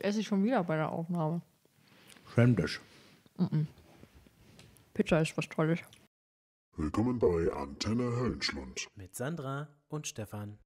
Jetzt esse ich schon wieder bei der Aufnahme. Schämlich. Mm -mm. Pizza ist was Tolles. Willkommen bei Antenne Höllenschlund. Mit Sandra und Stefan.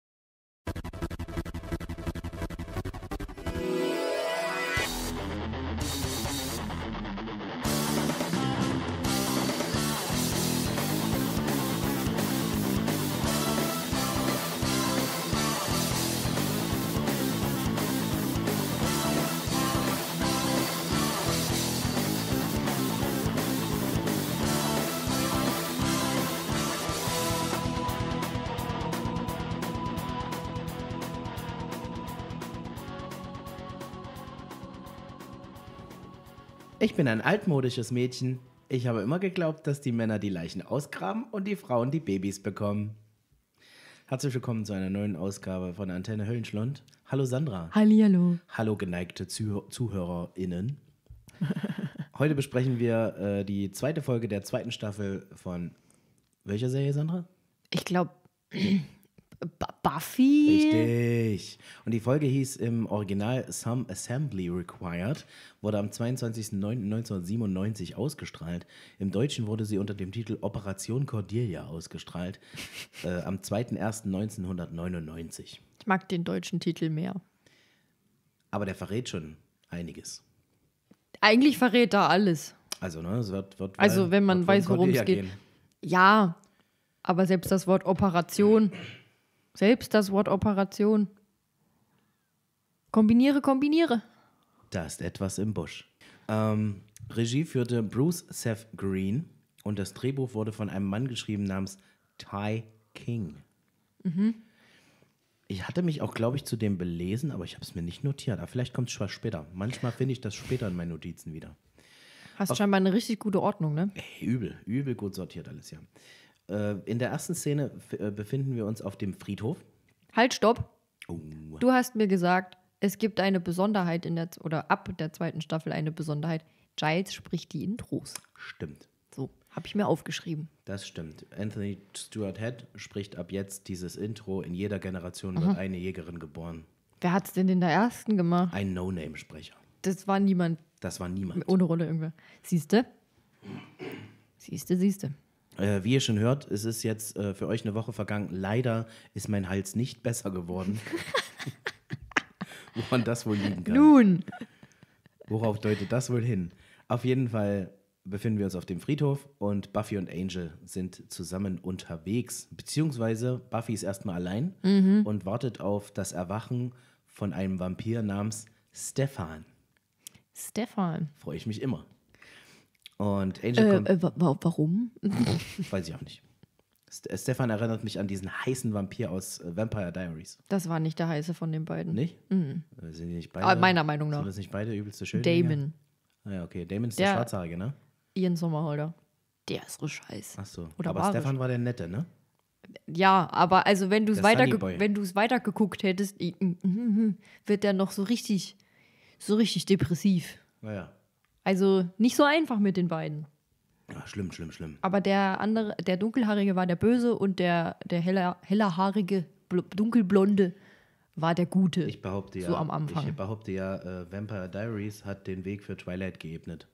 Ich bin ein altmodisches Mädchen. Ich habe immer geglaubt, dass die Männer die Leichen ausgraben und die Frauen die Babys bekommen. Herzlich willkommen zu einer neuen Ausgabe von Antenne Höllenschlund. Hallo Sandra. Hallihallo. Hallo geneigte Zuh ZuhörerInnen. Heute besprechen wir äh, die zweite Folge der zweiten Staffel von welcher Serie, Sandra? Ich glaube, Buffy. Richtig. Und die Folge hieß im Original Some Assembly Required, wurde am 22.09.1997 ausgestrahlt. Im Deutschen wurde sie unter dem Titel Operation Cordelia ausgestrahlt, äh, am 2.01.1999. Ich mag den deutschen Titel mehr. Aber der verrät schon einiges. Eigentlich verrät er alles. Also, ne, es wird, wird Also, wenn man weiß, worum es geht. Ja, aber selbst das Wort Operation. Selbst das Wort Operation. Kombiniere, kombiniere. Da ist etwas im Busch. Ähm, Regie führte Bruce Seth Green und das Drehbuch wurde von einem Mann geschrieben namens Ty King. Mhm. Ich hatte mich auch, glaube ich, zu dem belesen, aber ich habe es mir nicht notiert. Aber vielleicht kommt es schon später. Manchmal finde ich das später in meinen Notizen wieder. Hast Auf scheinbar eine richtig gute Ordnung, ne? Ey, übel, übel gut sortiert alles, ja. Äh, in der ersten Szene äh, befinden wir uns auf dem Friedhof. Halt, stopp. Oh. Du hast mir gesagt, es gibt eine Besonderheit in der oder ab der zweiten Staffel eine Besonderheit. Giles spricht die Intros. Stimmt. So, habe ich mir aufgeschrieben. Das stimmt. Anthony Stewart Head spricht ab jetzt dieses Intro. In jeder Generation wird Aha. Mhm. eine Jägerin geboren. Wer hat es denn in der ersten gemacht? Ein No-Name-Sprecher. Das war niemand. Das war niemand. Ohne Rolle irgendwer. Siehste? Siehste, siehste. Äh, wie ihr schon hört, es ist jetzt äh, für euch eine Woche vergangen. Leider ist mein Hals nicht besser geworden. Woran das wohl liegen kann. Nun. Worauf deutet das wohl hin? Auf jeden Fall befinden wir uns auf dem Friedhof und Buffy und Angel sind zusammen unterwegs. Beziehungsweise Buffy ist erstmal allein mhm. und wartet auf das Erwachen von einem Vampir namens Stefan. Stefan. Freue ich mich immer. Und Angel äh, kommt. Äh, warum? Weiß ich auch nicht. Stefan erinnert mich an diesen heißen Vampir aus äh, Vampire Diaries. Das war nicht der heiße von den beiden. Nicht? Mhm. Äh, sind die nicht beide? Ah, meiner Meinung nach. Sind das nicht beide übelste schön? Damon. Ah, ja, okay. Damon ist der, der Schwarzhaarige, ne? Ian Sommerholder. Der ist so scheiße. Ach so. Oder aber war Stefan war der Nette, ne? Ja, aber also wenn du es weiter, weitergeguckt hättest, mhm, mhm, wird der noch so richtig, so richtig depressiv. Naja. Also nicht so einfach mit den beiden. Ja, schlimm, schlimm, schlimm. Aber der andere, der dunkelhaarige war der Böse und der, der heller, hellerhaarige, dunkelblonde war der Gute. Ich behaupte ja, so am Anfang. Ich behaupte ja, äh, Vampire Diaries hat den Weg für Twilight geebnet.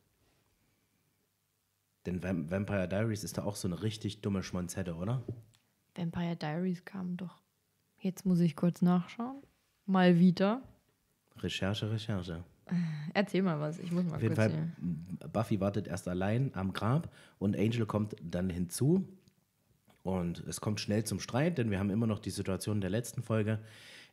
Denn Vamp Vampire Diaries ist da auch so eine richtig dumme Schmonzette, oder? Vampire Diaries kam doch. Jetzt muss ich kurz nachschauen. Mal wieder. Recherche, Recherche. Erzähl mal was, ich muss mal Auf jeden kurz Fall, hier. Buffy wartet erst allein am Grab und Angel kommt dann hinzu. Und es kommt schnell zum Streit, denn wir haben immer noch die Situation der letzten Folge,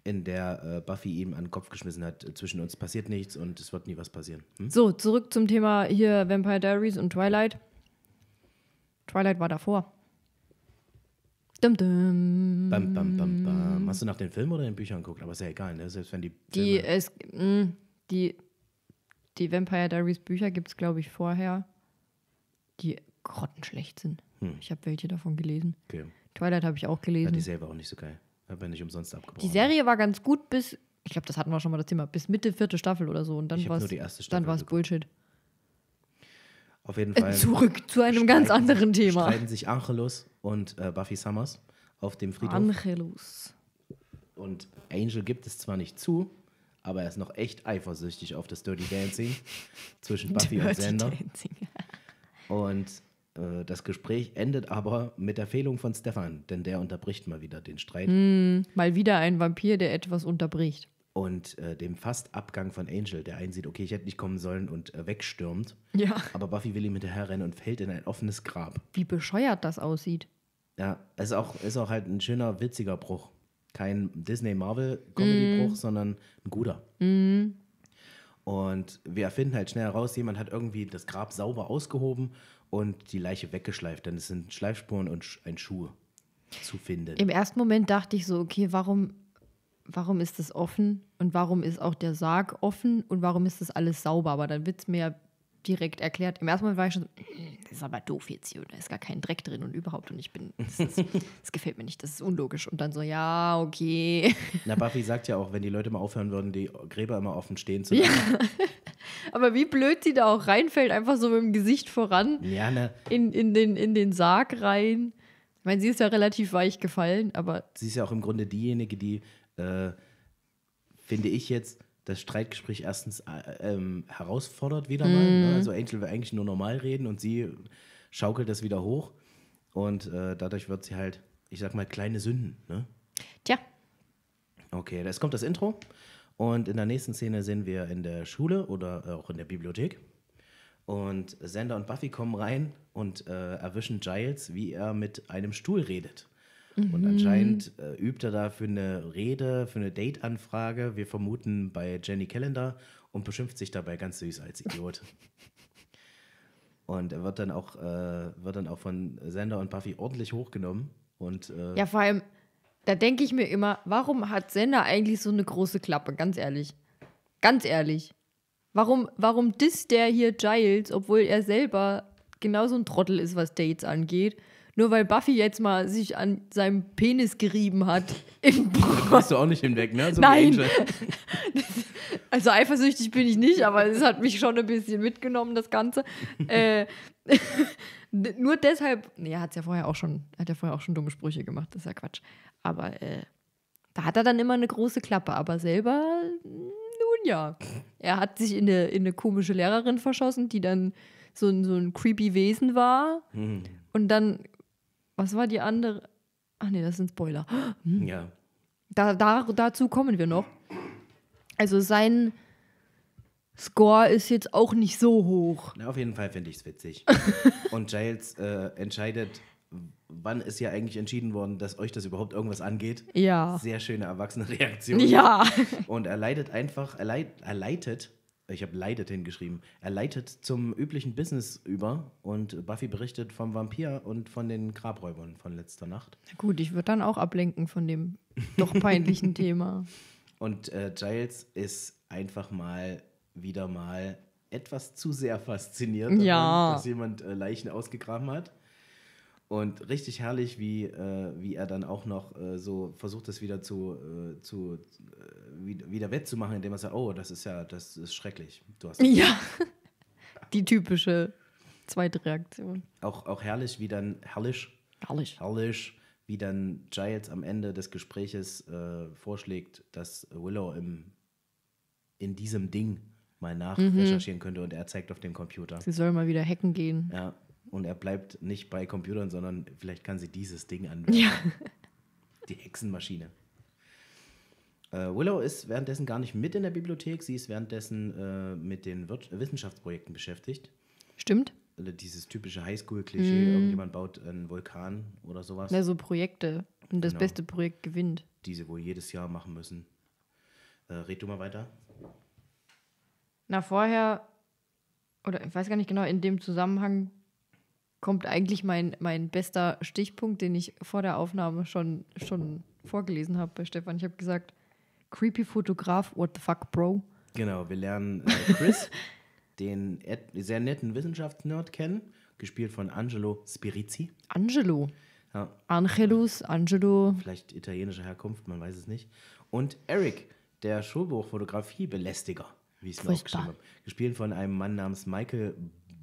in der äh, Buffy ihm an den Kopf geschmissen hat, zwischen uns passiert nichts und es wird nie was passieren. Hm? So, zurück zum Thema hier Vampire Diaries und Twilight. Twilight war davor. Dum -dum. Bam, bam, bam, bam. Hast du nach den Filmen oder den Büchern geguckt? Aber ist ja egal, ne? selbst wenn die. Die, es, mh, mm, die die Vampire Diaries Bücher gibt es, glaube ich, vorher, die grottenschlecht sind. Hm. Ich habe welche davon gelesen. Okay. Twilight habe ich auch gelesen. Ja, die Serie war auch nicht so geil. Habe ich nicht umsonst abgebrochen. Die Serie war ganz gut bis, ich glaube, das hatten wir schon mal das Thema, bis Mitte, vierte Staffel oder so. Und dann war es Bullshit. Auf jeden äh, Fall. Zurück zu einem ganz anderen Thema. Streiten sich Angelus und äh, Buffy Summers auf dem Friedhof. Angelus. Und Angel gibt es zwar nicht zu, aber er ist noch echt eifersüchtig auf das Dirty Dancing zwischen Buffy Dirty und Sender. und äh, das Gespräch endet aber mit der Fehlung von Stefan, denn der unterbricht mal wieder den Streit. Mm, mal wieder ein Vampir, der etwas unterbricht. Und äh, dem fast Abgang von Angel, der einsieht, okay, ich hätte nicht kommen sollen und äh, wegstürmt. Ja. Aber Buffy will ihm hinterher rennen und fällt in ein offenes Grab. Wie bescheuert das aussieht. Ja, ist auch, ist auch halt ein schöner, witziger Bruch kein Disney-Marvel-Comedy-Bruch, mm. sondern ein guter. Mm. Und wir erfinden halt schnell heraus, jemand hat irgendwie das Grab sauber ausgehoben und die Leiche weggeschleift, denn es sind Schleifspuren und ein Schuh zu finden. Im ersten Moment dachte ich so, okay, warum, warum ist das offen und warum ist auch der Sarg offen und warum ist das alles sauber? Aber dann wird es mir ja direkt erklärt. Im ersten Mal war ich schon so, mm, das ist aber doof jetzt hier da ist gar kein Dreck drin und überhaupt und ich bin, das, gefällt mir nicht, das ist unlogisch. Und dann so, ja, okay. Na, Buffy sagt ja auch, wenn die Leute mal aufhören würden, die Gräber immer offen stehen zu lassen. Ja. Aber wie blöd sie da auch reinfällt, einfach so mit dem Gesicht voran. Ja, ne. In, in, den, in den Sarg rein. Ich meine, sie ist ja relativ weich gefallen, aber. Sie ist ja auch im Grunde diejenige, die, äh, finde ich jetzt, das Streitgespräch erstens äh, ähm, herausfordert wieder mal. Mm. Ne? Mhm. Also Angel will eigentlich nur normal reden und sie schaukelt das wieder hoch. Und äh, dadurch wird sie halt, ich sag mal, kleine Sünden. Ne? Tja. Okay, jetzt kommt das Intro. Und in der nächsten Szene sind wir in der Schule oder äh, auch in der Bibliothek. Und Sander und Buffy kommen rein und äh, erwischen Giles, wie er mit einem Stuhl redet. Mhm. Und anscheinend äh, übt er da für eine Rede, für eine Date-Anfrage, wir vermuten bei Jenny Callender und beschimpft sich dabei ganz süß als Idiot. und er wird dann auch, äh, wird dann auch von Sender und Buffy ordentlich hochgenommen. Und, äh, ja, vor allem, da denke ich mir immer, warum hat Sender eigentlich so eine große Klappe? Ganz ehrlich. Ganz ehrlich. Warum, warum disst der hier Giles, obwohl er selber genauso ein Trottel ist, was Dates angeht? Nur weil Buffy jetzt mal sich an seinem Penis gerieben hat. Im Kommst du auch nicht hinweg, ne? So Nein. Das, also eifersüchtig bin ich nicht, aber es hat mich schon ein bisschen mitgenommen, das Ganze. äh, nur deshalb, ja, hat's ja vorher auch schon, hat ja vorher auch schon dumme Sprüche gemacht, das ist ja Quatsch. Aber äh, da hat er dann immer eine große Klappe, aber selber, nun ja. Er hat sich in eine, in eine komische Lehrerin verschossen, die dann so ein, so ein creepy Wesen war. Mhm. Und dann was war die andere? Ach nee, das sind Spoiler. Hm. Ja. Da, da, dazu kommen wir noch. Also sein Score ist jetzt auch nicht so hoch. Na, auf jeden Fall finde ich es witzig. Und Giles äh, entscheidet, wann ist ja eigentlich entschieden worden, dass euch das überhaupt irgendwas angeht. Ja. Sehr schöne erwachsene Reaktion. Ja. Und er leitet einfach, er, er leitet ich habe leitet hingeschrieben. Er leitet zum üblichen Business über und Buffy berichtet vom Vampir und von den Grabräubern von letzter Nacht. Na gut, ich würde dann auch ablenken von dem doch peinlichen Thema. Und äh, Giles ist einfach mal wieder mal etwas zu sehr fasziniert, ja. dass jemand äh, Leichen ausgegraben hat. Und richtig herrlich, wie, äh, wie er dann auch noch äh, so versucht, das wieder zu, äh, zu äh, wieder wettzumachen, indem er sagt, oh, das ist ja, das ist schrecklich. Du hast ja, die typische zweite Reaktion. Auch, auch herrlich, wie dann, herrlich, herrlich, herrlich wie dann Giles am Ende des Gespräches äh, vorschlägt, dass Willow im, in diesem Ding mal mhm. nachrecherchieren mhm. könnte und er zeigt auf dem Computer. Sie soll mal wieder hacken gehen. Ja, und er bleibt nicht bei Computern, sondern vielleicht kann sie dieses Ding anwenden. Ja. Die Hexenmaschine. Äh, Willow ist währenddessen gar nicht mit in der Bibliothek. Sie ist währenddessen äh, mit den Wir Wissenschaftsprojekten beschäftigt. Stimmt. Also dieses typische Highschool-Klischee: mm. irgendjemand baut einen Vulkan oder sowas. Ja, so Projekte. Und das genau. beste Projekt gewinnt. Die sie wohl jedes Jahr machen müssen. Äh, red du mal weiter. Na, vorher, oder ich weiß gar nicht genau, in dem Zusammenhang kommt eigentlich mein, mein bester Stichpunkt, den ich vor der Aufnahme schon, schon vorgelesen habe bei Stefan. Ich habe gesagt, creepy Fotograf, what the fuck, bro? Genau, wir lernen äh, Chris, den sehr netten Wissenschaftsnerd kennen, gespielt von Angelo Spirizzi. Angelo. Ja. Angelus, Angelo. Vielleicht italienischer Herkunft, man weiß es nicht. Und Eric, der Schulbuchfotografie-Belästiger, wie ich es mir aufgeschrieben habe. Gespielt von einem Mann namens Michael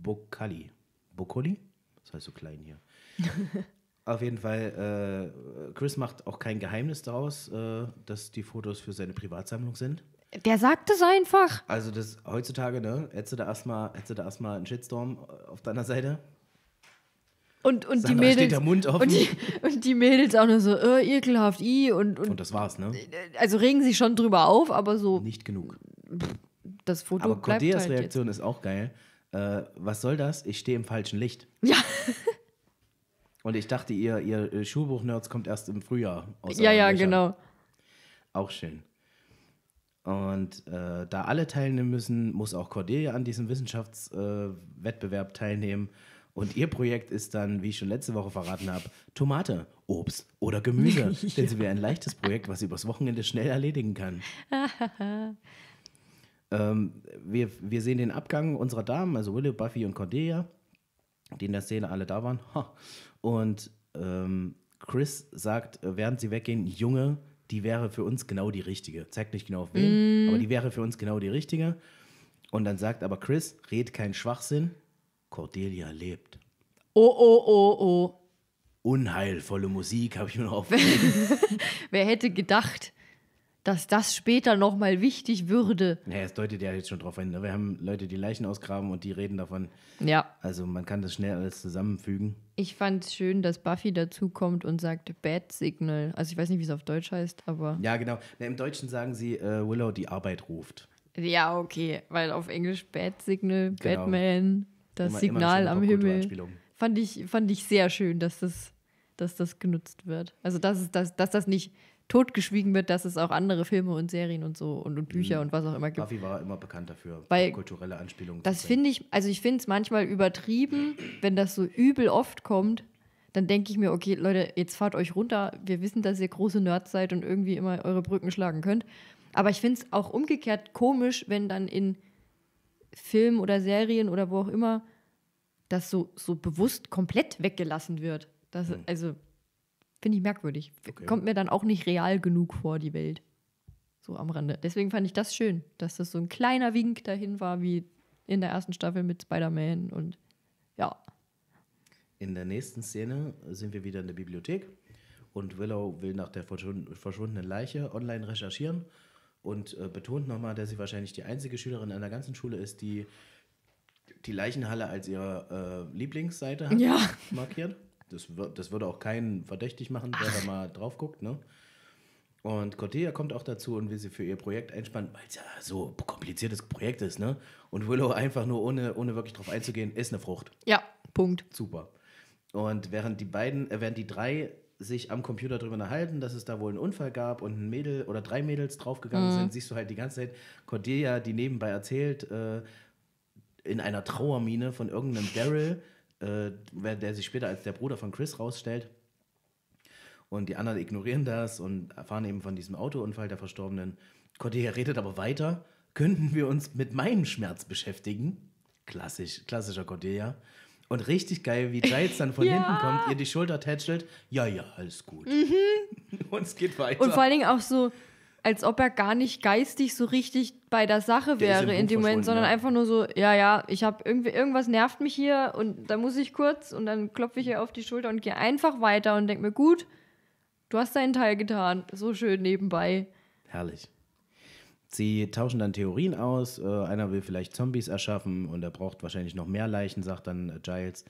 Boccoli. Boccoli? Das halt so klein hier. Auf jeden Fall, äh, Chris macht auch kein Geheimnis daraus, äh, dass die Fotos für seine Privatsammlung sind. Der sagt es einfach. Also das heutzutage, ne? Hättest du da erstmal erst einen Shitstorm auf deiner Seite? Und, und, die Mädels, steht der Mund offen. Und, die, und die Mädels auch nur so, äh, ekelhaft, i. Und, und, und das war's, ne? Also regen sie schon drüber auf, aber so. Nicht genug. Pff, das Foto aber Cordeas halt Reaktion jetzt. ist auch geil äh, was soll das? Ich stehe im falschen Licht. Ja. Und ich dachte, ihr, ihr äh, Schulbuch-Nerds kommt erst im Frühjahr aus. Ja, ja, Löchern. genau. Auch schön. Und äh, da alle teilnehmen müssen, muss auch Cordelia an diesem Wissenschaftswettbewerb äh, teilnehmen. Und ihr Projekt ist dann, wie ich schon letzte Woche verraten habe, Tomate, Obst oder Gemüse. ja. Denn sie wäre ein leichtes Projekt, was sie übers Wochenende schnell erledigen kann. Ähm, wir, wir sehen den Abgang unserer Damen, also Willow, Buffy und Cordelia, die in der Szene alle da waren. Und ähm, Chris sagt, äh, während sie weggehen, Junge, die wäre für uns genau die richtige. Zeigt nicht genau auf wen, mm. aber die wäre für uns genau die richtige. Und dann sagt aber Chris, red keinen Schwachsinn, Cordelia lebt. Oh, oh, oh, oh. Unheilvolle Musik habe ich mir noch aufgeschrieben. Wer hätte gedacht? dass das später nochmal wichtig würde. Naja, es deutet ja jetzt schon drauf hin. Ne? Wir haben Leute, die Leichen ausgraben und die reden davon. Ja. Also man kann das schnell alles zusammenfügen. Ich fand es schön, dass Buffy dazukommt und sagt Bad Signal. Also ich weiß nicht, wie es auf Deutsch heißt, aber. Ja, genau. Na, Im Deutschen sagen sie, äh, Willow die Arbeit ruft. Ja, okay. Weil auf Englisch Bad Signal, genau. Batman, das immer, Signal immer am Himmel. Fand ich, fand ich sehr schön, dass das, dass das genutzt wird. Also dass, dass, dass das nicht totgeschwiegen wird, dass es auch andere Filme und Serien und so und, und Bücher mhm. und was auch immer gibt. Buffy war immer bekannt dafür, Weil kulturelle Anspielungen. Das finde ich, also ich finde es manchmal übertrieben, wenn das so übel oft kommt, dann denke ich mir, okay, Leute, jetzt fahrt euch runter. Wir wissen, dass ihr große Nerds seid und irgendwie immer eure Brücken schlagen könnt. Aber ich finde es auch umgekehrt komisch, wenn dann in Filmen oder Serien oder wo auch immer das so, so bewusst komplett weggelassen wird. Das, mhm. Also Finde ich merkwürdig. Okay. Kommt mir dann auch nicht real genug vor, die Welt. So am Rande. Deswegen fand ich das schön, dass das so ein kleiner Wink dahin war, wie in der ersten Staffel mit Spider-Man und ja. In der nächsten Szene sind wir wieder in der Bibliothek und Willow will nach der verschwundenen Leiche online recherchieren und äh, betont nochmal, dass sie wahrscheinlich die einzige Schülerin an der ganzen Schule ist, die die Leichenhalle als ihre äh, Lieblingsseite hat, ja. markiert. Das, das würde auch keinen verdächtig machen, Ach. der da mal drauf guckt, ne? Und Cordelia kommt auch dazu und will sie für ihr Projekt einspannen, weil es ja so kompliziertes Projekt ist, ne? Und Willow einfach nur ohne, ohne wirklich drauf einzugehen, ist eine Frucht. Ja, Punkt. Super. Und während die beiden, äh, während die drei sich am Computer drüber unterhalten, dass es da wohl einen Unfall gab und ein Mädel oder drei Mädels draufgegangen mhm. sind, siehst du halt die ganze Zeit Cordelia, die nebenbei erzählt, äh, in einer Trauermine von irgendeinem Daryl, äh, der sich später als der Bruder von Chris rausstellt. Und die anderen ignorieren das und erfahren eben von diesem Autounfall der Verstorbenen. Cordelia redet aber weiter. Könnten wir uns mit meinem Schmerz beschäftigen? Klassisch, klassischer Cordelia. Und richtig geil, wie Giles dann von ja. hinten kommt, ihr die Schulter tätschelt. Ja, ja, alles gut. Mhm. und es geht weiter. Und vor allen Dingen auch so, als ob er gar nicht geistig so richtig bei der Sache der wäre in dem Moment, sondern ja. einfach nur so, ja, ja, ich habe irgendwie irgendwas nervt mich hier und da muss ich kurz und dann klopfe ich ihr auf die Schulter und gehe einfach weiter und denke mir, gut, du hast deinen Teil getan, so schön nebenbei. Herrlich. Sie tauschen dann Theorien aus, äh, einer will vielleicht Zombies erschaffen und er braucht wahrscheinlich noch mehr Leichen, sagt dann äh, Giles.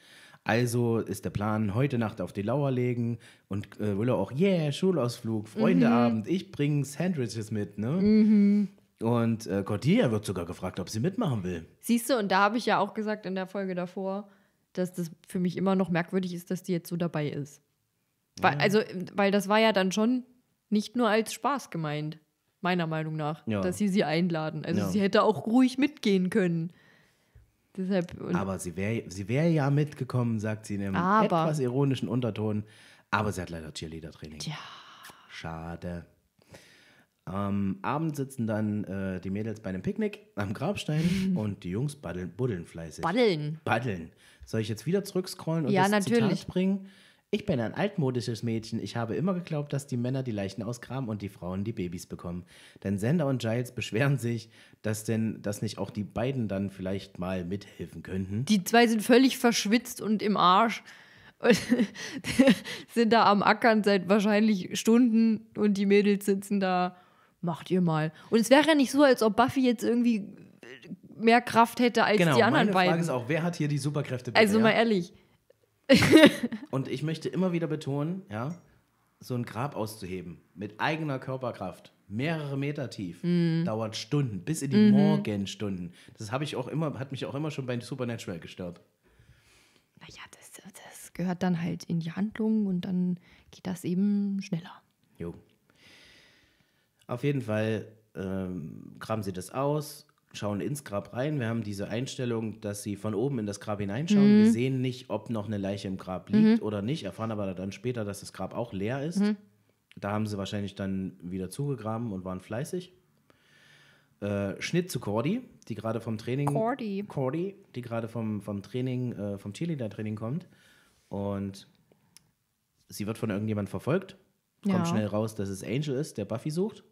Also ist der Plan, heute Nacht auf die Lauer legen und äh, Willow auch, yeah, Schulausflug, Freundeabend, mhm. ich bringe Sandwiches mit, ne? Mhm. Und äh, Cordelia wird sogar gefragt, ob sie mitmachen will. Siehst du, und da habe ich ja auch gesagt in der Folge davor, dass das für mich immer noch merkwürdig ist, dass die jetzt so dabei ist. Ja. Weil, also, weil das war ja dann schon nicht nur als Spaß gemeint, meiner Meinung nach, ja. dass sie sie einladen. Also ja. sie hätte auch ruhig mitgehen können. Deshalb aber sie wäre sie wär ja mitgekommen, sagt sie in einem aber. etwas ironischen Unterton. Aber sie hat leider Cheerleader-Training. Ja. Schade. Am Abend sitzen dann äh, die Mädels bei einem Picknick am Grabstein und die Jungs buddeln, buddeln fleißig. Buddeln. Buddeln. Soll ich jetzt wieder zurückscrollen und ja, das natürlich. Zitat bringen? Ja, natürlich. Ich bin ein altmodisches Mädchen. Ich habe immer geglaubt, dass die Männer die Leichen ausgraben und die Frauen die Babys bekommen. Denn Sender und Giles beschweren sich, dass denn, dass nicht auch die beiden dann vielleicht mal mithelfen könnten. Die zwei sind völlig verschwitzt und im Arsch. Und sind da am Ackern seit wahrscheinlich Stunden und die Mädels sitzen da. Macht ihr mal. Und es wäre ja nicht so, als ob Buffy jetzt irgendwie mehr Kraft hätte als genau, die anderen meine beiden. Frage ist auch, wer hat hier die Superkräfte? Bitte, also mal ehrlich, und ich möchte immer wieder betonen, ja, so ein Grab auszuheben mit eigener Körperkraft, mehrere Meter tief, mm. dauert Stunden, bis in die mm -hmm. Morgenstunden. Das habe ich auch immer, hat mich auch immer schon bei Supernatural gestört. Naja, das, das gehört dann halt in die Handlung und dann geht das eben schneller. Jo. Auf jeden Fall ähm, graben sie das aus schauen ins Grab rein. Wir haben diese Einstellung, dass sie von oben in das Grab hineinschauen. Mhm. Wir sehen nicht, ob noch eine Leiche im Grab liegt mhm. oder nicht, erfahren aber dann später, dass das Grab auch leer ist. Mhm. Da haben sie wahrscheinlich dann wieder zugegraben und waren fleißig. Äh, Schnitt zu Cordy, die gerade vom Training. Cordy. Cordy, die gerade vom, vom Training, äh, vom Cheerleader-Training kommt. Und sie wird von irgendjemand verfolgt. Kommt ja. schnell raus, dass es Angel ist, der Buffy sucht.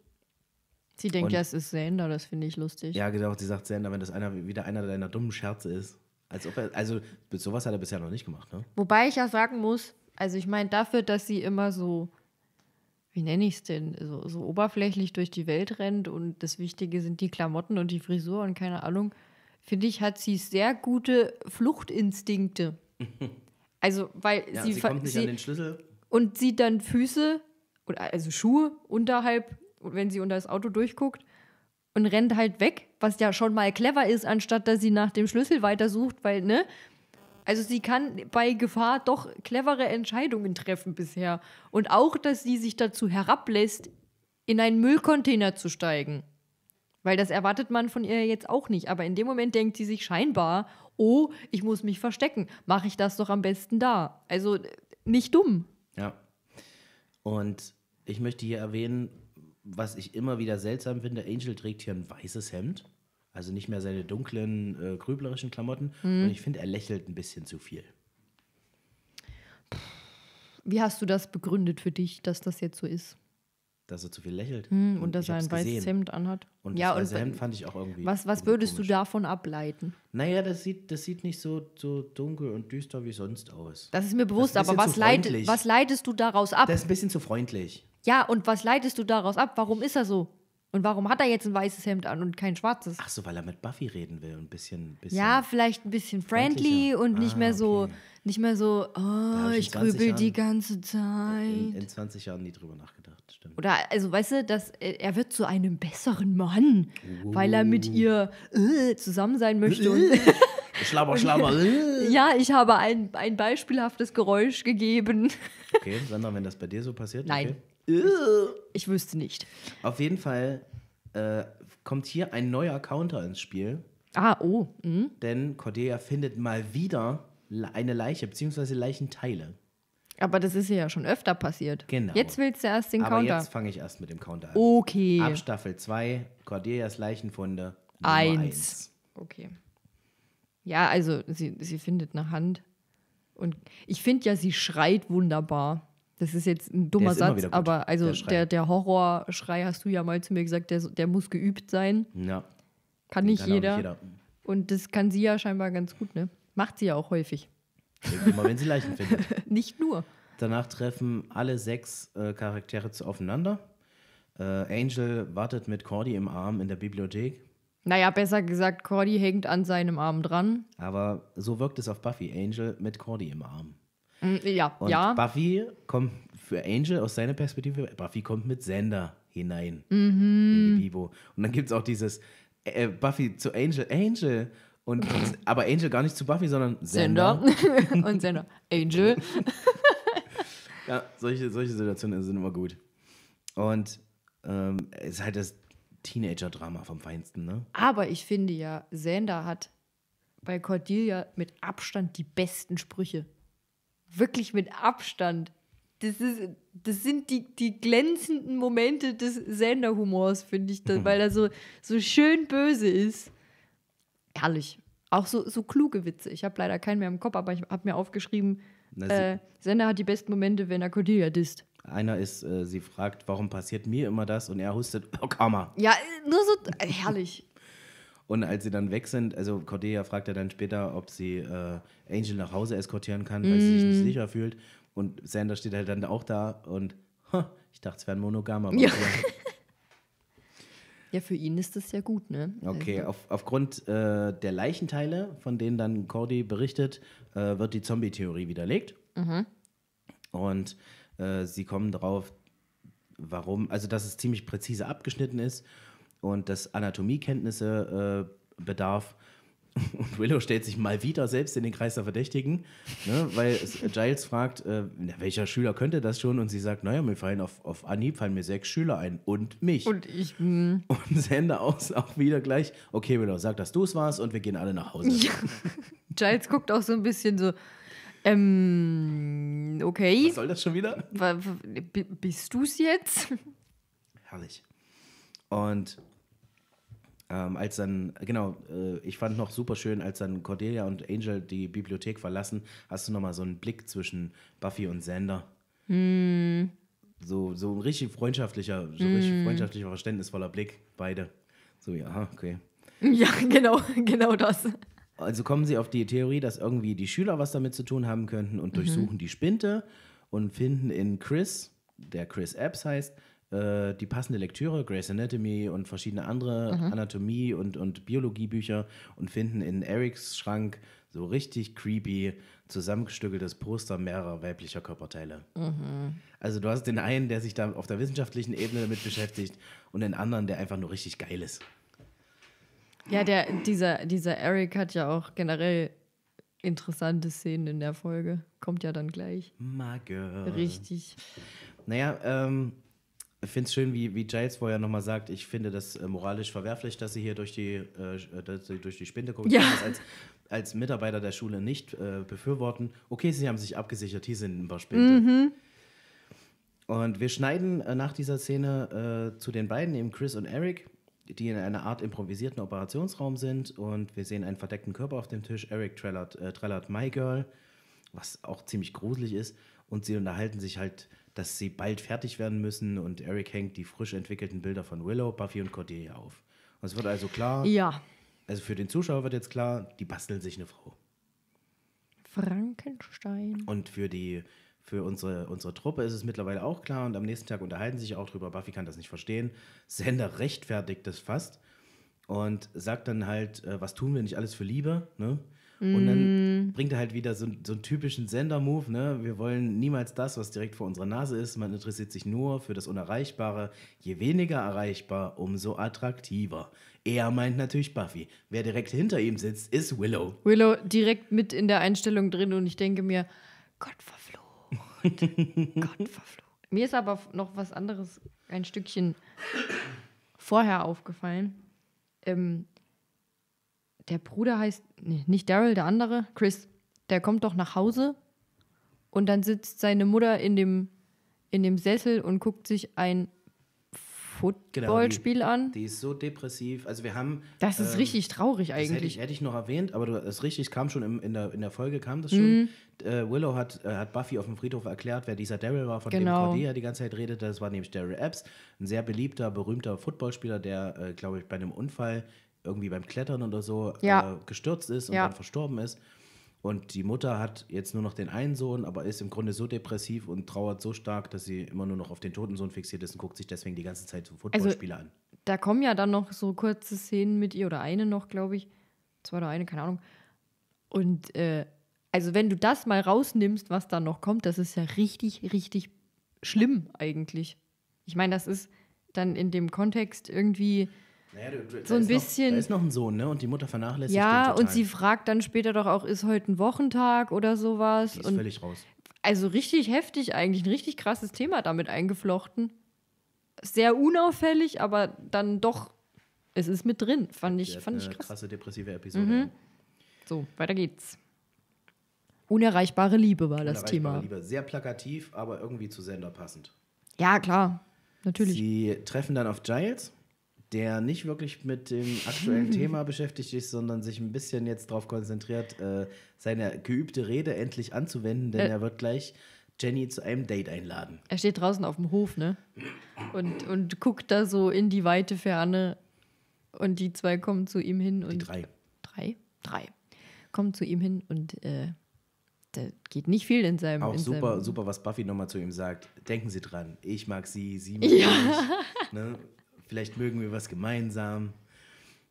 Sie denkt ja, es ist Sander, das finde ich lustig. Ja, genau, sie sagt Sander, wenn das einer, wieder einer deiner dummen Scherze ist. Als ob er, also sowas hat er bisher noch nicht gemacht, ne? Wobei ich ja sagen muss, also ich meine, dafür, dass sie immer so, wie nenne ich es denn, so, so oberflächlich durch die Welt rennt und das Wichtige sind die Klamotten und die Frisur und keine Ahnung, finde ich, hat sie sehr gute Fluchtinstinkte. also, weil ja, sie, sie kommt nicht sie, an den Schlüssel. Und sieht dann Füße, also Schuhe unterhalb wenn sie unter das Auto durchguckt und rennt halt weg, was ja schon mal clever ist, anstatt dass sie nach dem Schlüssel weitersucht, weil, ne? Also sie kann bei Gefahr doch clevere Entscheidungen treffen bisher. Und auch, dass sie sich dazu herablässt, in einen Müllcontainer zu steigen. Weil das erwartet man von ihr jetzt auch nicht. Aber in dem Moment denkt sie sich scheinbar, oh, ich muss mich verstecken. Mache ich das doch am besten da. Also äh, nicht dumm. Ja. Und ich möchte hier erwähnen, was ich immer wieder seltsam finde, Angel trägt hier ein weißes Hemd. Also nicht mehr seine dunklen, äh, grüblerischen Klamotten. Mhm. Und ich finde, er lächelt ein bisschen zu viel. Wie hast du das begründet für dich, dass das jetzt so ist? Dass er zu viel lächelt. Mhm, und, und, dass er ein weißes gesehen. Hemd anhat. Und ja, das weiße Hemd fand ich auch irgendwie. Was, was würdest komisch. du davon ableiten? Naja, das sieht, das sieht nicht so, so dunkel und düster wie sonst aus. Das ist mir bewusst, ist aber was, leid, was leitest du daraus ab? Das ist ein bisschen zu freundlich. Ja, und was leitest du daraus ab? Warum ist er so? Und warum hat er jetzt ein weißes Hemd an und kein schwarzes? Ach so, weil er mit Buffy reden will und ein bisschen, bisschen Ja, vielleicht ein bisschen friendly und nicht ah, mehr so, okay. nicht mehr so, oh, ich, grübel die ganze Zeit. In, in 20 Jahren nie drüber nachgedacht, stimmt. Oder, also, weißt du, dass, äh, er wird zu einem besseren Mann, uh. weil er mit oh. ihr uh, zusammen sein möchte. Uh. Und Schlabber, schlabber. ja, ich habe ein, ein beispielhaftes Geräusch gegeben. Okay, Sandra, wenn das bei dir so passiert, Nein. Okay. Ich, ich wüsste nicht. Auf jeden Fall äh, kommt hier ein neuer Counter ins Spiel. Ah, oh. Mhm. Denn Cordelia findet mal wieder eine Leiche, beziehungsweise Leichenteile. Aber das ist ja schon öfter passiert. Genau. Jetzt willst du erst den Aber Counter. Jetzt fange ich erst mit dem Counter an. Okay. Ab Staffel 2, Cordelias Leichenfunde. eins. eins. Okay. Ja, also sie, sie findet eine Hand. Und ich finde ja, sie schreit wunderbar. Das ist jetzt ein dummer Satz, aber also der, der, der, Horrorschrei hast du ja mal zu mir gesagt, der, der muss geübt sein. Ja. Kann nicht, kann jeder. nicht jeder. Und das kann sie ja scheinbar ganz gut, ne? Macht sie ja auch häufig. Immer wenn sie Leichen findet. nicht nur. Danach treffen alle sechs äh, Charaktere zu aufeinander. Äh, Angel wartet mit Cordy im Arm in der Bibliothek. Naja, besser gesagt, Cordy hängt an seinem Arm dran. Aber so wirkt es auf Buffy. Angel mit Cordy im Arm. Mm, ja, Und ja. Buffy kommt für Angel aus seiner Perspektive, Buffy kommt mit Sender hinein mhm. in die Bibo. Mhm. Und dann gibt es auch dieses äh, äh, Buffy zu Angel, Angel. Und, aber Angel gar nicht zu Buffy, sondern Sender. Sender. Und Sender. Angel. ja, solche, solche Situationen sind immer gut. Und ähm, es ist halt das Teenager-Drama vom Feinsten, ne? Aber ich finde ja, Sender hat bei Cordelia mit Abstand die besten Sprüche wirklich mit Abstand. Das, ist, das sind die, die glänzenden Momente des Senderhumors, finde ich, mhm. weil er so, so schön böse ist. Herrlich. Auch so, so kluge Witze. Ich habe leider keinen mehr im Kopf, aber ich habe mir aufgeschrieben, Na, äh, Sender hat die besten Momente, wenn er Cordelia disst. Einer ist, äh, sie fragt, warum passiert mir immer das? Und er hustet, oh, Karma. Ja, äh, nur so äh, herrlich. Und als sie dann weg sind, also Cordelia fragt ja dann später, ob sie äh, Angel nach Hause eskortieren kann, weil mm. sie sich nicht mm. sicher fühlt. Und Sander steht halt dann auch da und huh, ich dachte, es wäre ein monogamer. Ja. ja, für ihn ist das ja gut, ne? Okay, also. auf, aufgrund äh, der Leichenteile, von denen dann Cordy berichtet, äh, wird die Zombie-Theorie widerlegt. Mhm. Und äh, sie kommen darauf, warum, also dass es ziemlich präzise abgeschnitten ist und das Anatomiekenntnisse äh, bedarf. Und Willow stellt sich mal wieder selbst in den Kreis der Verdächtigen, ne, weil äh, Giles fragt, äh, welcher Schüler könnte das schon? Und sie sagt, naja, mir fallen auf, auf Anhieb fallen mir sechs Schüler ein und mich. Und ich. Mh. Hm. Und Sender aus auch wieder gleich, okay, Willow, sag, dass du es warst und wir gehen alle nach Hause. Ja. Giles guckt auch so ein bisschen so, ähm, okay. Was soll das schon wieder? bist du es jetzt? Herrlich. Und ähm, als dann, genau, äh, ich fand noch super schön, als dann Cordelia und Angel die Bibliothek verlassen, hast du nochmal so einen Blick zwischen Buffy und Xander. Mm. So, so ein richtig freundschaftlicher, so mm. richtig hm. freundschaftlicher, verständnisvoller Blick, beide. So, ja, okay. Ja, genau, genau das. Also kommen sie auf die Theorie, dass irgendwie die Schüler was damit zu tun haben könnten und mhm. durchsuchen die Spinte und finden in Chris, der Chris Apps heißt, äh, die passende Lektüre, Grey's Anatomy und verschiedene andere mhm. Anatomie- und, und Biologiebücher und finden in Erics Schrank so richtig creepy zusammengestückeltes Poster mehrerer weiblicher Körperteile. Mhm. Also du hast den einen, der sich da auf der wissenschaftlichen Ebene damit beschäftigt und den anderen, der einfach nur richtig geil ist. Ja, der, dieser, dieser Eric hat ja auch generell interessante Szenen in der Folge. Kommt ja dann gleich. My girl. Richtig. Naja, ähm, ich finde es schön, wie, wie Giles vorher nochmal sagt, ich finde das äh, moralisch verwerflich, dass sie hier durch die, äh, äh durch die Spinde gucken. Ja. Ich kann das als, als Mitarbeiter der Schule nicht äh, befürworten. Okay, sie haben sich abgesichert, hier sind ein paar Spinde. Mhm. Und wir schneiden äh, nach dieser Szene äh, zu den beiden, eben Chris und Eric, die in einer Art improvisierten Operationsraum sind. Und wir sehen einen verdeckten Körper auf dem Tisch. Eric trällert, trällert My Girl, was auch ziemlich gruselig ist. Und sie unterhalten sich halt dass sie bald fertig werden müssen und Eric hängt die frisch entwickelten Bilder von Willow, Buffy und Cordelia auf. Und es wird also klar, ja. also für den Zuschauer wird jetzt klar, die basteln sich eine Frau. Frankenstein. Und für die für unsere, unsere Truppe ist es mittlerweile auch klar und am nächsten Tag unterhalten sich auch drüber. Buffy kann das nicht verstehen. Sender rechtfertigt das fast und sagt dann halt, äh, was tun wir nicht alles für Liebe? Ne? Und dann mm. bringt er halt wieder so, so einen typischen Sender-Move, ne? Wir wollen niemals das, was direkt vor unserer Nase ist. Man interessiert sich nur für das Unerreichbare. Je weniger erreichbar, umso attraktiver. Er meint natürlich Buffy. Wer direkt hinter ihm sitzt, ist Willow. Willow direkt mit in der Einstellung drin und ich denke mir, Gott verflucht. Gott verflucht. Mir ist aber noch was anderes ein Stückchen vorher aufgefallen. Ähm, der Bruder heißt, nee, nicht Daryl, der andere, Chris, der kommt doch nach Hause und dann sitzt seine Mutter in dem, in dem Sessel und guckt sich ein genau, Footballspiel genau, an. Die ist so depressiv. Also wir haben. Das ist ähm, richtig traurig eigentlich. Hätte ich, hätte ich, noch erwähnt, aber das ist richtig, kam schon im, in, der, in der Folge, kam das schon. Mhm. Äh, Willow hat, äh, hat Buffy auf dem Friedhof erklärt, wer dieser Daryl war, von genau. dem Cordelia die ganze Zeit redete. Das war nämlich Daryl Epps, ein sehr beliebter, berühmter Footballspieler, der, äh, glaube ich, bei einem Unfall irgendwie beim Klettern oder so ja. äh, gestürzt ist und ja. dann verstorben ist. Und die Mutter hat jetzt nur noch den einen Sohn, aber ist im Grunde so depressiv und trauert so stark, dass sie immer nur noch auf den toten Sohn fixiert ist und guckt sich deswegen die ganze Zeit so also, Footballspiele also, an. Da kommen ja dann noch so kurze Szenen mit ihr oder eine noch, glaube ich. Zwei oder eine, keine Ahnung. Und äh, also wenn du das mal rausnimmst, was da noch kommt, das ist ja richtig, richtig schlimm eigentlich. Ich meine, das ist dann in dem Kontext irgendwie naja, du, du, so ein bisschen. Noch, da ist noch ein Sohn, ne? Und die Mutter vernachlässigt Ja, und sie fragt dann später doch auch, ist heute ein Wochentag oder sowas? Die ist und völlig raus. Also richtig heftig eigentlich, ein richtig krasses Thema damit eingeflochten. Sehr unauffällig, aber dann doch, es ist mit drin. Fand ich, fand eine ich krass. krasse depressive Episode. Mhm. So, weiter geht's. Unerreichbare Liebe war das Thema. Unerreichbare Liebe. Sehr plakativ, aber irgendwie zu Sender passend. Ja, klar. Natürlich. Sie treffen dann auf Giles der nicht wirklich mit dem aktuellen Thema beschäftigt ist, sondern sich ein bisschen jetzt darauf konzentriert, äh, seine geübte Rede endlich anzuwenden, denn er, äh. er wird gleich Jenny zu einem Date einladen. Er steht draußen auf dem Hof, ne? Und, und guckt da so in die weite Ferne und die zwei kommen zu ihm hin und. Die drei. Drei? Drei. Kommen zu ihm hin und äh, da geht nicht viel in seinem. Auch in super, seinem super, was Buffy nochmal zu ihm sagt. Denken Sie dran, ich mag sie, sie mag ja. mich. Ne? vielleicht mögen wir was gemeinsam.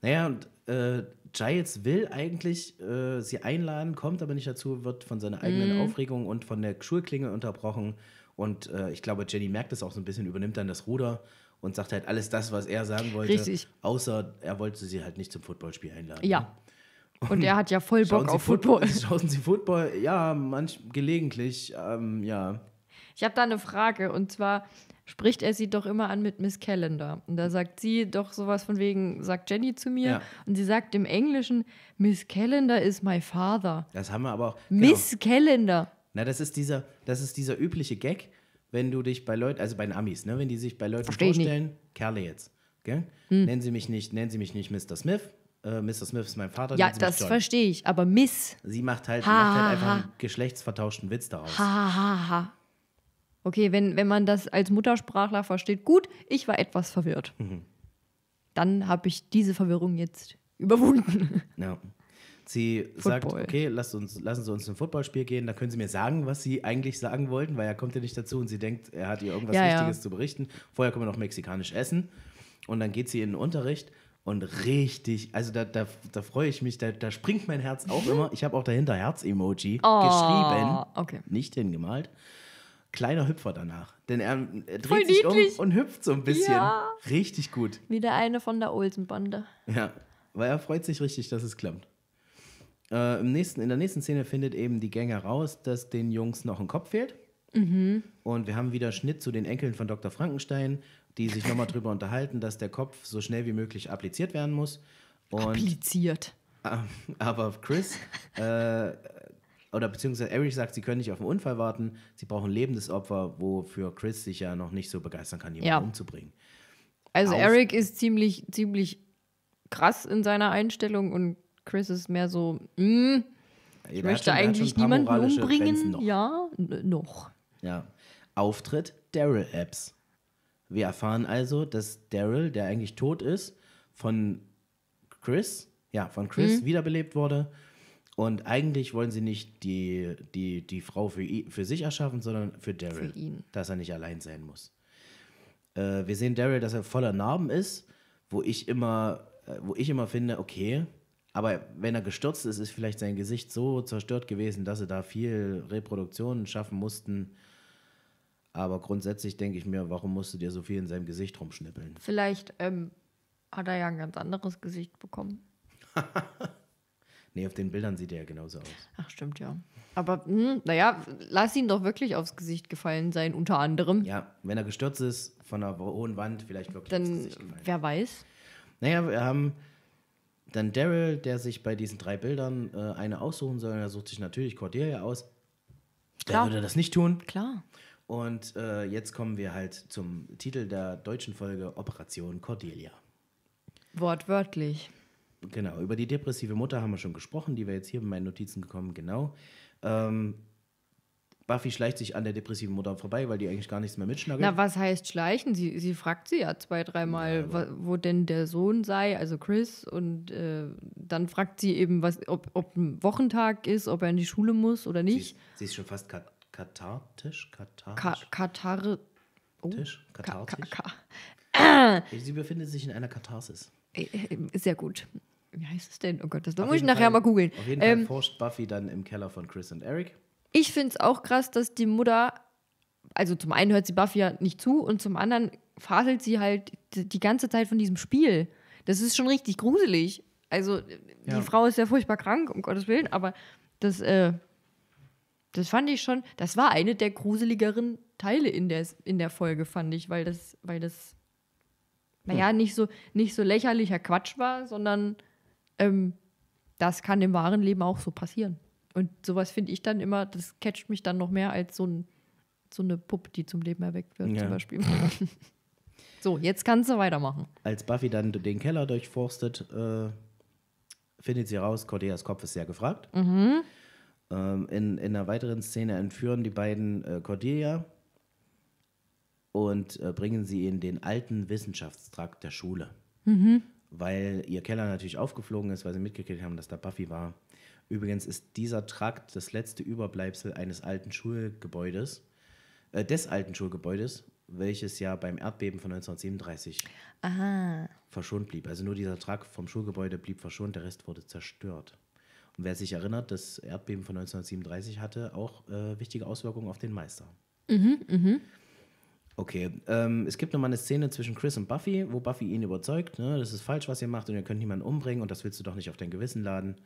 Naja, und äh, Giles will eigentlich äh, sie einladen, kommt aber nicht dazu, wird von seiner eigenen mm. Aufregung und von der Schulklinge unterbrochen. Und äh, ich glaube, Jenny merkt das auch so ein bisschen, übernimmt dann das Ruder und sagt halt alles das, was er sagen wollte. Richtig. Außer er wollte sie halt nicht zum Footballspiel einladen. Ja. Und, und er hat ja voll Bock auf Football. Football. Schauen Sie Football? Ja, manch, gelegentlich, ähm, ja. Ich habe da eine Frage und zwar, spricht er sie doch immer an mit Miss Calendar. Und da sagt sie doch sowas von wegen, sagt Jenny zu mir. Ja. Und sie sagt im Englischen, Miss Calendar is my father. Das haben wir aber auch. Genau. Miss Calendar. Na, das ist dieser, das ist dieser übliche Gag, wenn du dich bei Leuten, also bei den Amis, ne, wenn die sich bei Leuten Versteh vorstellen, Kerle jetzt, gell? Hm. Nennen sie mich nicht, nennen sie mich nicht Mr. Smith. Äh, Mr. Smith ist mein Vater. Ja, das verstehe ich, aber Miss. Sie macht halt, ha, macht halt ha, einfach ha. einen geschlechtsvertauschten Witz daraus. Ha, ha, ha. Okay, wenn, wenn man das als Muttersprachler versteht, gut, ich war etwas verwirrt. Mhm. Dann habe ich diese Verwirrung jetzt überwunden. Ja. Sie Football. sagt, okay, lasst uns, lassen Sie uns ein Footballspiel gehen, da können Sie mir sagen, was Sie eigentlich sagen wollten, weil er kommt ja nicht dazu und sie denkt, er hat ihr irgendwas ja, Wichtiges ja. zu berichten. Vorher können wir noch mexikanisch essen und dann geht sie in den Unterricht und richtig, also da, da, da freue ich mich, da, da springt mein Herz auch mhm. immer. Ich habe auch dahinter Herz-Emoji oh, geschrieben, okay. nicht hingemalt kleiner Hüpfer danach. Denn er dreht sich niedlich. um und hüpft so ein bisschen. Ja. Richtig gut. Wie der eine von der Olsenbande. Ja, weil er freut sich richtig, dass es klappt. Äh, im nächsten, in der nächsten Szene findet eben die Gang heraus, dass den Jungs noch ein Kopf fehlt. Mhm. Und wir haben wieder Schnitt zu den Enkeln von Dr. Frankenstein, die sich nochmal drüber unterhalten, dass der Kopf so schnell wie möglich appliziert werden muss. Und, appliziert. Äh, aber Chris äh, oder beziehungsweise Eric sagt, sie können nicht auf einen Unfall warten, sie brauchen ein lebendes Opfer, wofür Chris sich ja noch nicht so begeistern kann, jemanden ja. umzubringen. Also auf Eric ist ziemlich, ziemlich krass in seiner Einstellung und Chris ist mehr so, mm, ich möchte schon, eigentlich niemanden umbringen. Noch. Ja, noch. Ja. Auftritt Daryl Apps. Wir erfahren also, dass Daryl, der eigentlich tot ist, von Chris, ja, von Chris mhm. wiederbelebt wurde und eigentlich wollen sie nicht die, die, die Frau für, für sich erschaffen, sondern für Daryl. Für ihn. Dass er nicht allein sein muss. Äh, wir sehen Daryl, dass er voller Narben ist, wo ich immer, äh, wo ich immer finde, okay, aber wenn er gestürzt ist, ist vielleicht sein Gesicht so zerstört gewesen, dass sie da viel Reproduktionen schaffen mussten. Aber grundsätzlich denke ich mir, warum musst du dir so viel in seinem Gesicht rumschnippeln? Vielleicht ähm, hat er ja ein ganz anderes Gesicht bekommen. Nee, auf den Bildern sieht er ja genauso aus. Ach, stimmt, ja. Aber hm, naja, lass ihn doch wirklich aufs Gesicht gefallen sein, unter anderem. Ja, wenn er gestürzt ist, von einer hohen Wand vielleicht wirklich Dann, aufs Gesicht wer weiß. Naja, wir haben dann Daryl, der sich bei diesen drei Bildern äh, eine aussuchen soll. Er sucht sich natürlich Cordelia aus. Klar. Der würde das nicht tun. Klar. Und äh, jetzt kommen wir halt zum Titel der deutschen Folge Operation Cordelia. Wortwörtlich. Genau, über die depressive Mutter haben wir schon gesprochen, die wäre jetzt hier in meinen Notizen gekommen, genau. Ähm, Buffy schleicht sich an der depressiven Mutter vorbei, weil die eigentlich gar nichts mehr mitschnackelt. Na, was heißt schleichen? Sie, sie fragt sie ja zwei, dreimal, ja, wo denn der Sohn sei, also Chris. Und äh, dann fragt sie eben, was, ob, ob ein Wochentag ist, ob er in die Schule muss oder nicht. Sie ist, sie ist schon fast kat kathartisch. Kathartisch. Ka katar oh. Tisch? Kathartisch. Ka ka sie befindet sich in einer Katharsis. Äh, äh, sehr gut wie heißt es denn? Oh Gott, das muss ich nachher Fall, mal googeln. Auf jeden ähm, Fall forscht Buffy dann im Keller von Chris und Eric. Ich finde es auch krass, dass die Mutter, also zum einen hört sie Buffy ja nicht zu und zum anderen faselt sie halt die ganze Zeit von diesem Spiel. Das ist schon richtig gruselig. Also die ja. Frau ist ja furchtbar krank, um Gottes Willen, aber das, äh, das fand ich schon, das war eine der gruseligeren Teile in der, in der Folge, fand ich, weil das, weil das, naja, hm. nicht so, nicht so lächerlicher Quatsch war, sondern ähm, das kann im wahren Leben auch so passieren. Und sowas finde ich dann immer, das catcht mich dann noch mehr als so, ein, so eine Puppe, die zum Leben erweckt wird, ja. zum Beispiel. so, jetzt kannst du weitermachen. Als Buffy dann den Keller durchforstet, äh, findet sie raus, Cordelias Kopf ist sehr gefragt. Mhm. Ähm, in, in einer weiteren Szene entführen die beiden äh, Cordelia und äh, bringen sie in den alten Wissenschaftstrakt der Schule. Mhm weil ihr Keller natürlich aufgeflogen ist, weil sie mitgekriegt haben, dass da Buffy war. Übrigens ist dieser Trakt das letzte Überbleibsel eines alten Schulgebäudes, äh, des alten Schulgebäudes, welches ja beim Erdbeben von 1937 Aha. verschont blieb. Also nur dieser Trakt vom Schulgebäude blieb verschont, der Rest wurde zerstört. Und wer sich erinnert, das Erdbeben von 1937 hatte auch äh, wichtige Auswirkungen auf den Meister. Mhm, mhm. Okay, ähm, es gibt nochmal eine Szene zwischen Chris und Buffy, wo Buffy ihn überzeugt, ne, das ist falsch, was ihr macht und ihr könnt niemanden umbringen und das willst du doch nicht auf dein Gewissen laden.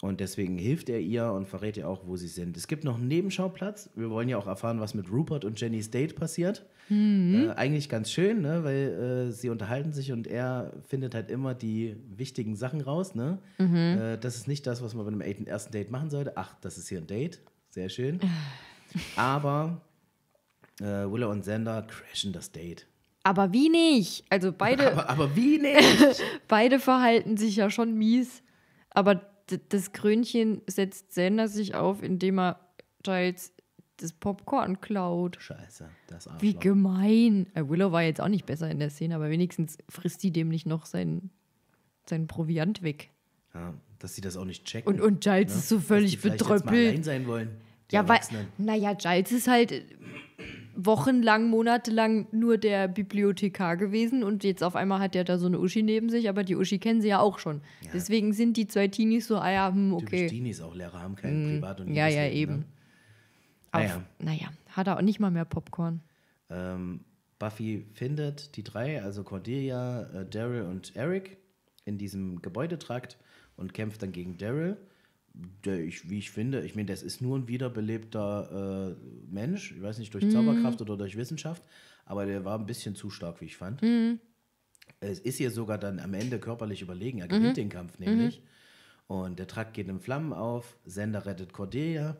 Und deswegen hilft er ihr und verrät ihr auch, wo sie sind. Es gibt noch einen Nebenschauplatz. Wir wollen ja auch erfahren, was mit Rupert und Jennys Date passiert. Mhm. Äh, eigentlich ganz schön, ne? weil äh, sie unterhalten sich und er findet halt immer die wichtigen Sachen raus. Ne? Mhm. Äh, das ist nicht das, was man bei einem ersten Date machen sollte. Ach, das ist hier ein Date. Sehr schön. Aber äh, Willa und Sander crashen das Date. Aber wie nicht? Also beide. Aber, aber wie nicht? beide verhalten sich ja schon mies. Aber das Krönchen setzt Sander sich auf, indem er Giles das Popcorn klaut. Scheiße, das Arschloch. Wie gemein. Äh, Willow war jetzt auch nicht besser in der Szene, aber wenigstens frisst die dem nicht noch seinen, seinen Proviant weg. Ja, dass sie das auch nicht checken. Und, und Giles ne? ist so völlig dass die betröppelt. Jetzt mal sein wollen, ja, weil, naja, Giles ist halt wochenlang, monatelang nur der Bibliothekar gewesen und jetzt auf einmal hat er da so eine Uschi neben sich, aber die Uschi kennen sie ja auch schon. Ja. Deswegen sind die zwei Teenies so, ah ja, hm, okay. Die Teenies auch, Lehrer haben keinen hm. Privat- und Ja, ja, ne? eben. Ne? Naja. naja, hat er auch nicht mal mehr Popcorn. Ähm, Buffy findet die drei, also Cordelia, äh, Daryl und Eric, in diesem Gebäudetrakt und kämpft dann gegen Daryl der ich, wie ich finde, ich meine, das ist nur ein wiederbelebter äh, Mensch, ich weiß nicht, durch mm. Zauberkraft oder durch Wissenschaft, aber der war ein bisschen zu stark, wie ich fand. Mm. Es ist ihr sogar dann am Ende körperlich überlegen, er mhm. gewinnt mm. den Kampf mhm. nämlich. Und der Trakt geht in Flammen auf, Sender rettet Cordelia.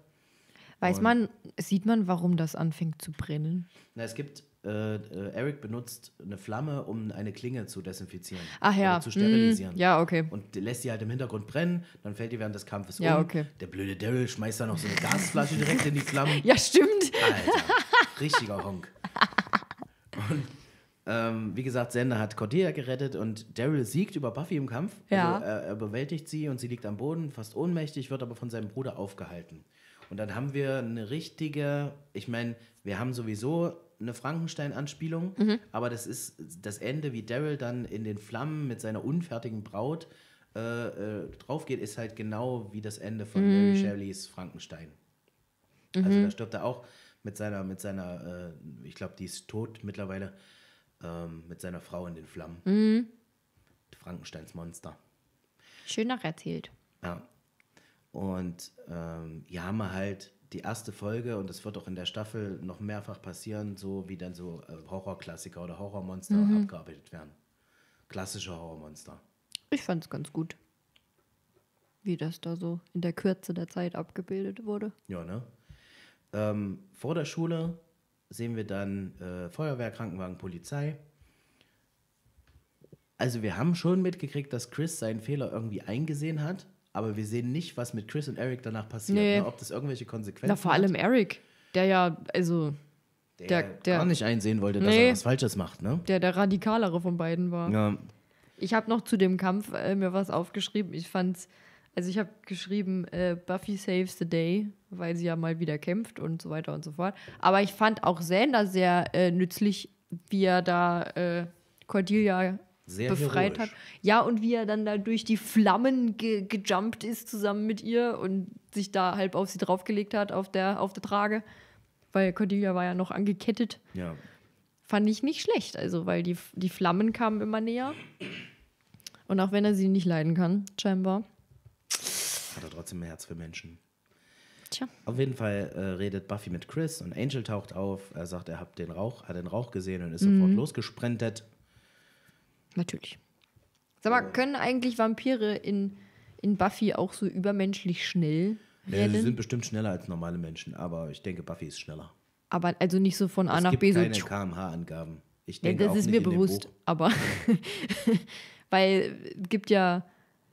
Weiß man, sieht man, warum das anfängt zu brennen? Na, es gibt äh, äh, Eric benutzt eine Flamme, um eine Klinge zu desinfizieren. Ach ja. zu sterilisieren. Mm, ja, okay. Und lässt sie halt im Hintergrund brennen, dann fällt die während des Kampfes ja, um. Okay. Der blöde Daryl schmeißt da noch so eine Gasflasche direkt in die Flammen. Ja, stimmt. Alter, richtiger Honk. Und ähm, wie gesagt, Sender hat Cordelia gerettet und Daryl siegt über Buffy im Kampf. Also ja. Also, er, er bewältigt sie und sie liegt am Boden, fast ohnmächtig, wird aber von seinem Bruder aufgehalten. Und dann haben wir eine richtige, ich meine, wir haben sowieso eine Frankenstein-Anspielung, mhm. aber das ist das Ende, wie Daryl dann in den Flammen mit seiner unfertigen Braut äh, äh, draufgeht, ist halt genau wie das Ende von mhm. Mary Shelleys Frankenstein. Also mhm. Also da stirbt er auch mit seiner, mit seiner, äh, ich glaube, die ist tot mittlerweile, ähm, mit seiner Frau in den Flammen. Mhm. Frankensteins Monster. Schön nacherzählt. Ja. Und ähm, hier haben wir halt die erste Folge, und das wird auch in der Staffel noch mehrfach passieren, so wie dann so äh, Horrorklassiker oder Horrormonster mhm. abgearbeitet werden. Klassische Horrormonster. Ich fand es ganz gut, wie das da so in der Kürze der Zeit abgebildet wurde. Ja, ne? Ähm, vor der Schule sehen wir dann äh, Feuerwehr, Krankenwagen, Polizei. Also wir haben schon mitgekriegt, dass Chris seinen Fehler irgendwie eingesehen hat aber wir sehen nicht, was mit Chris und Eric danach passiert, nee. ne? ob das irgendwelche Konsequenzen hat. Na, vor allem hat. Eric, der ja, also der, der, der, gar nicht einsehen wollte, dass nee, er was Falsches macht, ne? Der der radikalere von beiden war. Ja. Ich habe noch zu dem Kampf äh, mir was aufgeschrieben. Ich fand's, also ich habe geschrieben, äh, Buffy saves the day, weil sie ja mal wieder kämpft und so weiter und so fort. Aber ich fand auch Xander sehr äh, nützlich, wie er da äh, Cordelia sehr befreit heroisch. hat. Ja, und wie er dann da durch die Flammen ge gejumpt ist zusammen mit ihr und sich da halb auf sie draufgelegt hat, auf der, auf der Trage. Weil Cordelia war ja noch angekettet. Ja. Fand ich nicht schlecht, also, weil die, die Flammen kamen immer näher. Und auch wenn er sie nicht leiden kann, scheinbar. Hat er trotzdem mehr Herz für Menschen. Tja. Auf jeden Fall äh, redet Buffy mit Chris und Angel taucht auf. Er sagt, er hat den Rauch, hat den Rauch gesehen und ist mhm. sofort losgesprintet. Natürlich. Sag mal, können eigentlich Vampire in, in Buffy auch so übermenschlich schnell werden? Ja, sie sind bestimmt schneller als normale Menschen, aber ich denke, Buffy ist schneller. Aber also nicht so von A es nach B so. keine KMH-Angaben. Ich denke ja, das ist mir bewusst, aber weil es äh, gibt ja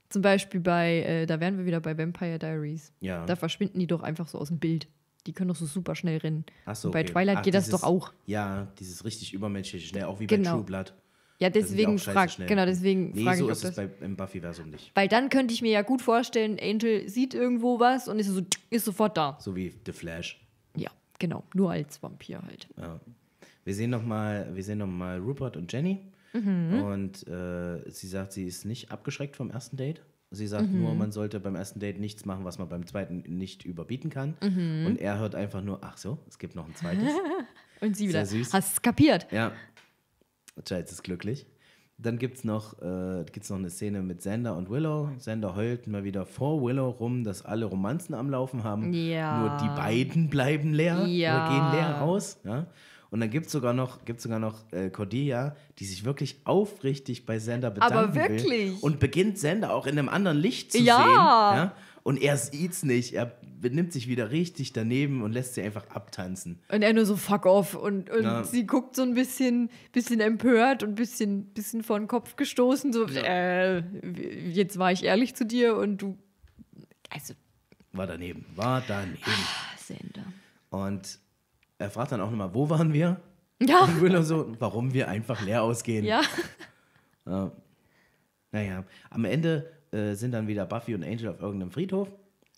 zum Beispiel bei, äh, da wären wir wieder bei Vampire Diaries. Ja. Da verschwinden die doch einfach so aus dem Bild. Die können doch so super schnell rennen. Ach so, okay. Bei Twilight Ach, geht dieses, das doch auch. Ja, dieses richtig übermenschliche schnell, auch wie genau. bei True Blood. Ja, deswegen frage genau, deswegen nee, frage so ich, ist es bei, im Buffy-Versum nicht. Weil dann könnte ich mir ja gut vorstellen, Angel sieht irgendwo was und ist, so, ist sofort da. So wie The Flash. Ja, genau, nur als Vampir halt. Ja. Wir sehen nochmal noch, mal, wir sehen noch mal Rupert und Jenny mhm. und äh, sie sagt, sie ist nicht abgeschreckt vom ersten Date. Sie sagt mhm. nur, man sollte beim ersten Date nichts machen, was man beim zweiten nicht überbieten kann. Mhm. Und er hört einfach nur, ach so, es gibt noch ein zweites. und sie wieder, Sehr süß. hast es kapiert. Ja, Giles ist glücklich. Dann gibt es noch, äh, noch eine Szene mit Sander und Willow. Sander heult mal wieder vor Willow rum, dass alle Romanzen am Laufen haben. Ja. Nur die beiden bleiben leer ja. oder gehen leer raus. Ja? Und dann gibt es sogar noch, gibt's sogar noch äh, Cordelia, die sich wirklich aufrichtig bei Sander bedanken Aber wirklich? Will und beginnt Sander auch in einem anderen Licht zu ja. sehen. Ja? Und er sieht's nicht. Er nimmt sich wieder richtig daneben und lässt sie einfach abtanzen. Und er nur so fuck off und, und ja. sie guckt so ein bisschen, bisschen empört und ein bisschen, bisschen vor den Kopf gestoßen, so ja. äh, jetzt war ich ehrlich zu dir und du, also. War daneben, war daneben. Ah, Sender. Und er fragt dann auch nochmal, wo waren wir? Ja. Und Willow so, warum wir einfach leer ausgehen. Ja. ja. Naja, am Ende äh, sind dann wieder Buffy und Angel auf irgendeinem Friedhof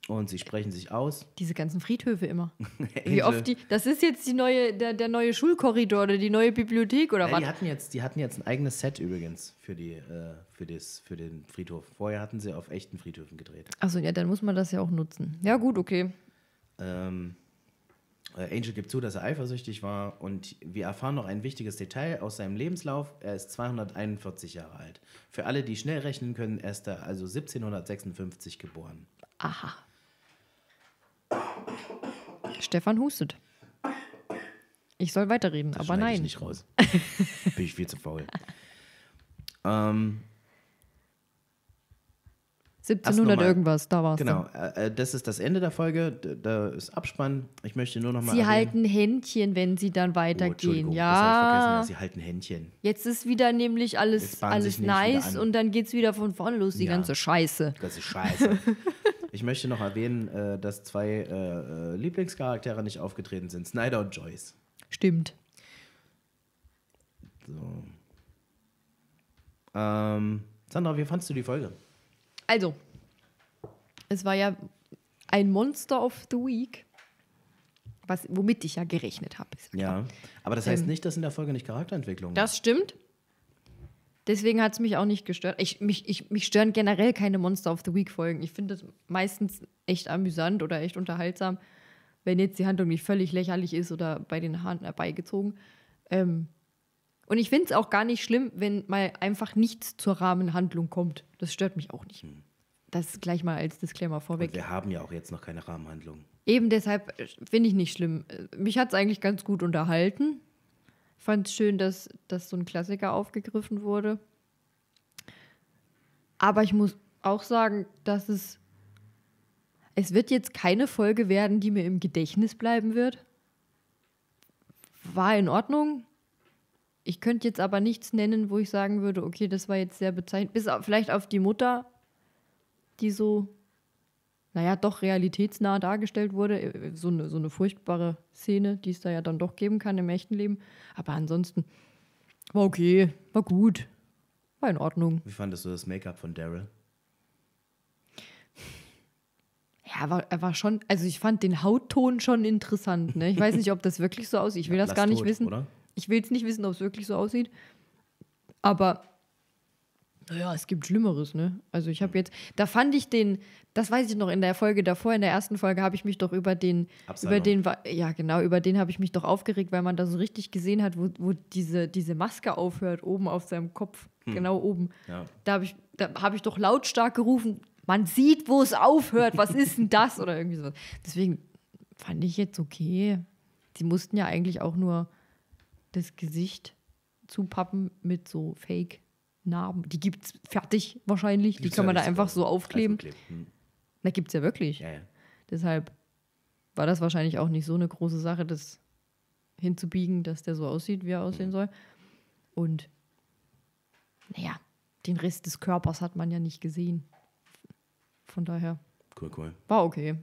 und sie sprechen sich aus. Diese ganzen Friedhöfe immer. Wie oft die. Das ist jetzt die neue, der, der neue Schulkorridor oder die neue Bibliothek oder ja, was? Die hatten, jetzt, die hatten jetzt ein eigenes Set übrigens für, die, äh, für, das, für den Friedhof. Vorher hatten sie auf echten Friedhöfen gedreht. Achso, ja, dann muss man das ja auch nutzen. Ja, gut, okay. Ähm, äh, Angel gibt zu, dass er eifersüchtig war und wir erfahren noch ein wichtiges Detail aus seinem Lebenslauf. Er ist 241 Jahre alt. Für alle, die schnell rechnen können, er ist er also 1756 geboren. Aha. Stefan hustet. Ich soll weiterreden, das aber nein. Ich nicht raus. Bin ich viel zu faul. ähm, 1700 irgendwas, da war's. Genau, dann. Äh, äh, das ist das Ende der Folge, da ist Abspann. Ich möchte nur noch mal. Sie erwähnen. halten Händchen, wenn sie dann oh, weitergehen, oh, ja. Das ich vergessen. Ja, sie halten Händchen. Jetzt ist wieder nämlich alles, alles nice und dann geht's wieder von vorne los, die ja. ganze Scheiße. Das ist Scheiße. Ich möchte noch erwähnen, äh, dass zwei äh, äh, Lieblingscharaktere nicht aufgetreten sind: Snyder und Joyce. Stimmt. So. Ähm, Sandra, wie fandest du die Folge? Also, es war ja ein Monster of the Week, was, womit ich ja gerechnet habe. Ja, aber das heißt ähm, nicht, dass in der Folge nicht Charakterentwicklung Das stimmt. Deswegen hat es mich auch nicht gestört. Ich, mich, ich, mich stören generell keine Monster of the Week-Folgen. Ich finde es meistens echt amüsant oder echt unterhaltsam, wenn jetzt die Handlung nicht völlig lächerlich ist oder bei den Haaren herbeigezogen. Ähm, und ich finde es auch gar nicht schlimm, wenn mal einfach nichts zur Rahmenhandlung kommt. Das stört mich auch nicht. Hm. Das gleich mal als Disclaimer vorweg. Und wir haben ja auch jetzt noch keine Rahmenhandlung. Eben deshalb äh, finde ich nicht schlimm. Äh, mich hat es eigentlich ganz gut unterhalten. Fand es schön, dass, dass so ein Klassiker aufgegriffen wurde. Aber ich muss auch sagen, dass es. Es wird jetzt keine Folge werden, die mir im Gedächtnis bleiben wird. War in Ordnung. Ich könnte jetzt aber nichts nennen, wo ich sagen würde, okay, das war jetzt sehr bezeichnend. Bis auf, vielleicht auf die Mutter, die so naja, doch realitätsnah dargestellt wurde. Äh, äh, so eine, so eine furchtbare Szene, die es da ja dann doch geben kann im echten Leben. Aber ansonsten war okay, war gut, war in Ordnung. Wie fandest du das Make-up von Daryl? Ja, war, er war schon, also ich fand den Hautton schon interessant. Ne? Ich weiß nicht, ob das wirklich so aussieht. Ich will ja, das gar nicht tot, wissen. Oder? Ich will jetzt nicht wissen, ob es wirklich so aussieht. Aber naja, es gibt Schlimmeres, ne? Also ich habe hm. jetzt, da fand ich den, das weiß ich noch in der Folge davor, in der ersten Folge habe ich mich doch über den, Abseilung. über den, ja genau, über den habe ich mich doch aufgeregt, weil man da so richtig gesehen hat, wo, wo diese, diese Maske aufhört, oben auf seinem Kopf, hm. genau oben. Ja. Da habe ich, da habe ich doch lautstark gerufen, man sieht, wo es aufhört, was ist denn das? Oder irgendwie sowas. Deswegen fand ich jetzt okay. Sie mussten ja eigentlich auch nur das Gesicht zupappen mit so Fake. Narben. Die gibt es fertig wahrscheinlich. Gibt's die kann man da einfach so aufkleben. Hm. Da es ja wirklich. Ja, ja. Deshalb war das wahrscheinlich auch nicht so eine große Sache, das hinzubiegen, dass der so aussieht, wie er aussehen mhm. soll. Und naja, den Rest des Körpers hat man ja nicht gesehen. Von daher. Cool, cool. War okay.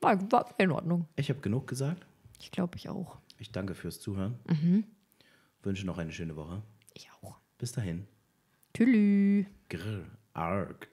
War, war in Ordnung. Ich habe genug gesagt. Ich glaube, ich auch. Ich danke fürs Zuhören. Mhm. Wünsche noch eine schöne Woche. Ich auch. Bis dahin. Tschüss. Grr, arg.